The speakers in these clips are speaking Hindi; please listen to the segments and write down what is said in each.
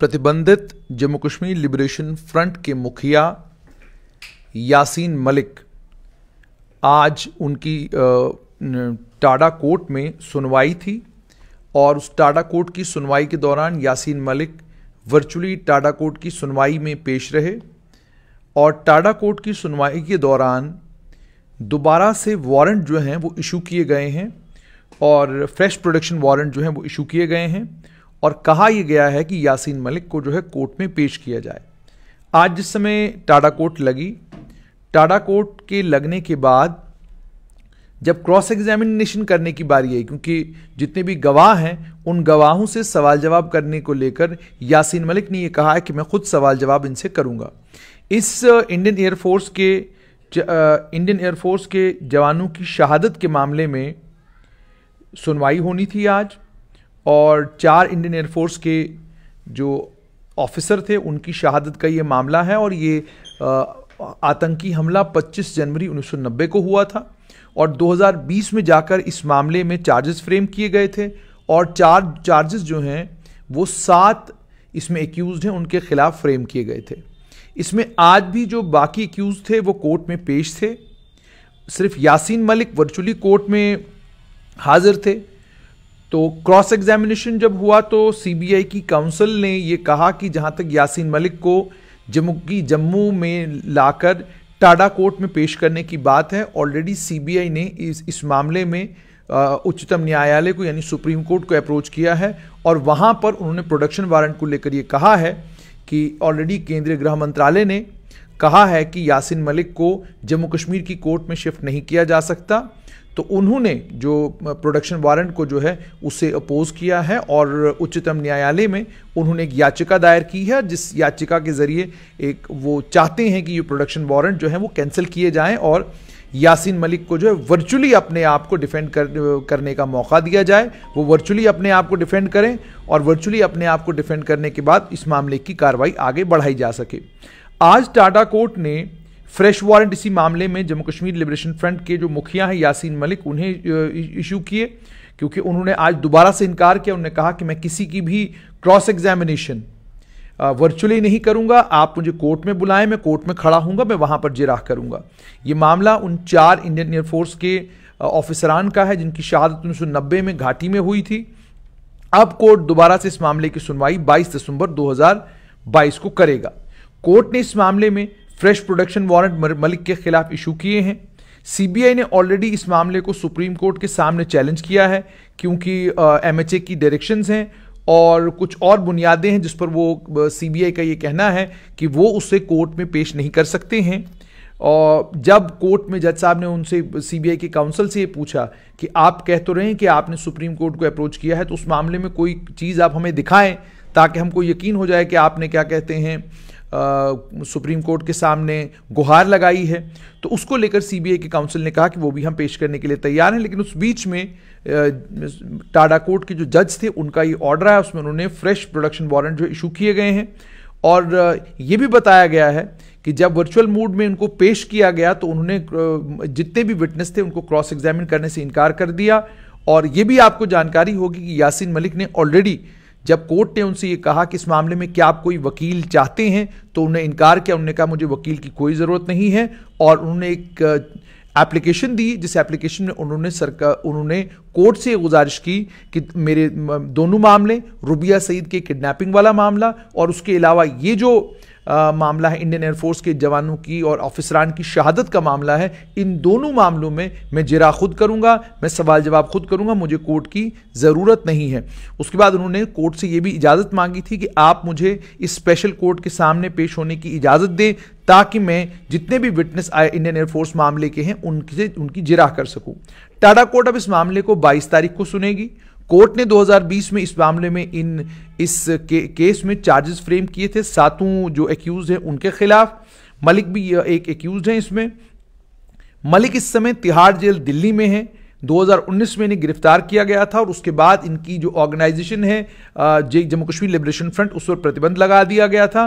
प्रतिबंधित जम्मू कश्मीर लिबरेशन फ्रंट के मुखिया यासीन मलिक आज उनकी टाडा कोर्ट में सुनवाई थी और उस टाडा कोर्ट की सुनवाई के दौरान Yasin Malik virtually TADA court की सुनवाई में पेश रहे और टाडा कोर्ट की सुनवाई के दौरान दोबारा से वारंट जो हैं वो इशू किए गए हैं और फ्रेश प्रोडक्शन वारंट जो हैं वो इशू किए गए हैं और कहा यह गया है कि यासीन मलिक को जो है कोर्ट में पेश किया जाए आज जिस समय टाटा कोर्ट लगी टाटा कोर्ट के लगने के बाद जब क्रॉस एग्जामिनेशन करने की बारी आई क्योंकि जितने भी गवाह हैं उन गवाहों से सवाल जवाब करने को लेकर यासीन मलिक ने यह कहा है कि मैं खुद सवाल जवाब इनसे करूंगा इस इंडियन एयरफोर्स के इंडियन एयरफोर्स के जवानों की शहादत के मामले में सुनवाई होनी थी आज और चार इंडियन एयरफोर्स के जो ऑफिसर थे उनकी शहादत का ये मामला है और ये आतंकी हमला 25 जनवरी 1990 को हुआ था और 2020 में जाकर इस मामले में चार्जेस फ्रेम किए गए थे और चार चार्जेस जो हैं वो सात इसमें एक्यूज हैं उनके खिलाफ फ्रेम किए गए थे इसमें आज भी जो बाकी एक्यूज थे वो कोर्ट में पेश थे सिर्फ यासीन मलिक वर्चुअली कोर्ट में हाजिर थे तो क्रॉस एग्जामिनेशन जब हुआ तो सीबीआई की काउंसिल ने ये कहा कि जहां तक यासीन मलिक को जम्मू की जम्मू में लाकर टाडा कोर्ट में पेश करने की बात है ऑलरेडी सीबीआई ने इस इस मामले में उच्चतम न्यायालय को यानी सुप्रीम कोर्ट को अप्रोच किया है और वहाँ पर उन्होंने प्रोडक्शन वारंट को लेकर ये कहा है कि ऑलरेडी केंद्रीय गृह मंत्रालय ने कहा है कि यासिन मलिक को जम्मू कश्मीर की कोर्ट में शिफ्ट नहीं किया जा सकता तो उन्होंने जो प्रोडक्शन वारंट को जो है उसे अपोज किया है और उच्चतम न्यायालय में उन्होंने एक याचिका दायर की है जिस याचिका के ज़रिए एक वो चाहते हैं कि ये प्रोडक्शन वारंट जो है वो कैंसिल किए जाएं और यासिन मलिक को जो है वर्चुअली अपने आप को डिफेंड कर, करने का मौका दिया जाए वो वर्चुअली अपने आप को डिफेंड करें और वर्चुअली अपने आप को डिफेंड करने के बाद इस मामले की कार्रवाई आगे बढ़ाई जा सके आज टाटा कोर्ट ने फ्रेश वारंट इसी मामले में जम्मू कश्मीर लिबरेशन फ्रंट के जो मुखिया हैं यासीन मलिक उन्हें इशू किए क्योंकि उन्होंने आज दोबारा से इनकार किया उन्होंने कहा कि मैं किसी की भी क्रॉस एग्जामिनेशन वर्चुअली नहीं करूंगा आप मुझे कोर्ट में बुलाएं मैं कोर्ट में खड़ा हूंगा मैं वहां पर जिराह करूंगा ये मामला उन चार इंडियन एयरफोर्स के ऑफिसरान का है जिनकी शहादत उन्नीस में घाटी में हुई थी अब कोर्ट दोबारा से इस मामले की सुनवाई 22 दिसंबर 2022 को करेगा कोर्ट ने इस मामले में फ्रेश प्रोडक्शन वारंट मलिक के खिलाफ इशू किए हैं सीबीआई ने ऑलरेडी इस मामले को सुप्रीम कोर्ट के सामने चैलेंज किया है क्योंकि एमएचए की डायरेक्शंस हैं और कुछ और बुनियादें हैं जिस पर वो सीबीआई का ये कहना है कि वो उसे कोर्ट में पेश नहीं कर सकते हैं और जब कोर्ट में जज साहब ने उनसे सीबीआई के काउंसिल से ये पूछा कि आप कह तो रहे हैं कि आपने सुप्रीम कोर्ट को अप्रोच किया है तो उस मामले में कोई चीज़ आप हमें दिखाएं ताकि हमको यकीन हो जाए कि आपने क्या कहते हैं सुप्रीम कोर्ट के सामने गुहार लगाई है तो उसको लेकर सीबीआई के काउंसिल ने कहा कि वो भी हम पेश करने के लिए तैयार हैं लेकिन उस बीच में टाडा कोर्ट के जो जज थे उनका ये ऑर्डर आया उसमें उन्होंने फ्रेश प्रोडक्शन वारंट जो इशू किए गए हैं और ये भी बताया गया है कि जब वर्चुअल मूड में उनको पेश किया गया तो उन्होंने जितने भी विटनेस थे उनको क्रॉस एग्जामिन करने से इनकार कर दिया और ये भी आपको जानकारी होगी कि यासिन मलिक ने ऑलरेडी जब कोर्ट ने उनसे ये कहा कि इस मामले में क्या आप कोई वकील चाहते हैं तो उन्हें इनकार किया उन्होंने कहा मुझे वकील की कोई ज़रूरत नहीं है और उन्होंने एक एप्लीकेशन दी जिस एप्लीकेशन में उन्होंने सरकार उन्होंने कोर्ट से गुजारिश की कि मेरे दोनों मामले रुबिया सईद के किडनैपिंग वाला मामला और उसके अलावा ये जो मामला है इंडियन एयरफोर्स के जवानों की और ऑफिसरान की शहादत का मामला है इन दोनों मामलों में मैं जिरा खुद करूंगा मैं सवाल जवाब खुद करूंगा मुझे कोर्ट की ज़रूरत नहीं है उसके बाद उन्होंने कोर्ट से ये भी इजाज़त मांगी थी कि आप मुझे इस स्पेशल कोर्ट के सामने पेश होने की इजाज़त दें ताकि मैं जितने भी विटनेस आए इंडियन एयरफोर्स मामले के हैं उनसे उनकी जिरा कर सकूं टाटा कोर्ट अब इस मामले को 22 तारीख को सुनेगी कोर्ट ने 2020 में इस मामले में इन इस के, केस में चार्जेस फ्रेम किए थे सातों जो एक्यूज हैं उनके खिलाफ मलिक भी एक एक्यूज हैं इसमें मलिक इस समय तिहाड़ जेल दिल्ली में है 2019 में इन्हें गिरफ्तार किया गया था और उसके बाद इनकी जो ऑर्गेनाइजेशन है J Jammu Kashmir Liberation Front उस पर प्रतिबंध लगा दिया गया था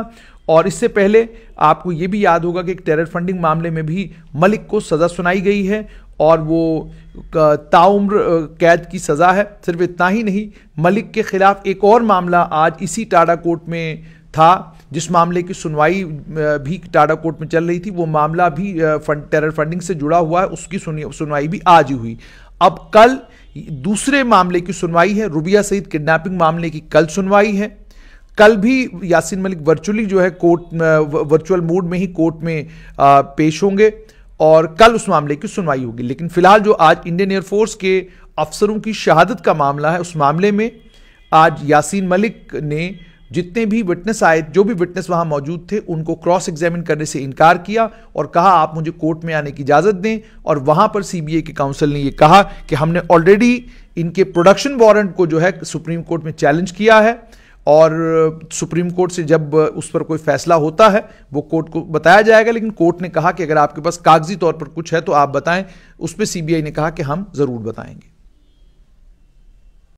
और इससे पहले आपको ये भी याद होगा कि एक टेरर फंडिंग मामले में भी मलिक को सज़ा सुनाई गई है और वो ताउम्र कैद की सज़ा है सिर्फ इतना ही नहीं मलिक के ख़िलाफ़ एक और मामला आज इसी टाडा कोर्ट में था जिस मामले की सुनवाई भी टाडा कोर्ट में चल रही थी वो मामला भी फंड टेरर फंडिंग से जुड़ा हुआ है उसकी सुनवाई भी आज ही हुई अब कल दूसरे मामले की सुनवाई है रुबिया सईद किडनैपिंग मामले की कल सुनवाई है कल भी यासिन मलिक वर्चुअली जो है कोर्ट वर्चुअल मोड में ही कोर्ट में पेश होंगे और कल उस मामले की सुनवाई होगी लेकिन फिलहाल जो आज इंडियन एयरफोर्स के अफसरों की शहादत का मामला है उस मामले में आज यासीन मलिक ने जितने भी विटनेस आए जो भी विटनेस वहां मौजूद थे उनको क्रॉस एग्जामिन करने से इनकार किया और कहा आप मुझे कोर्ट में आने की इजाज़त दें और वहां पर सीबीआई के काउंसिल ने यह कहा कि हमने ऑलरेडी इनके प्रोडक्शन वारंट को जो है सुप्रीम कोर्ट में चैलेंज किया है और सुप्रीम कोर्ट से जब उस पर कोई फैसला होता है वो कोर्ट को बताया जाएगा लेकिन कोर्ट ने कहा कि अगर आपके पास कागजी तौर पर कुछ है तो आप बताएं उस पर सीबीआई ने कहा कि हम ज़रूर बताएंगे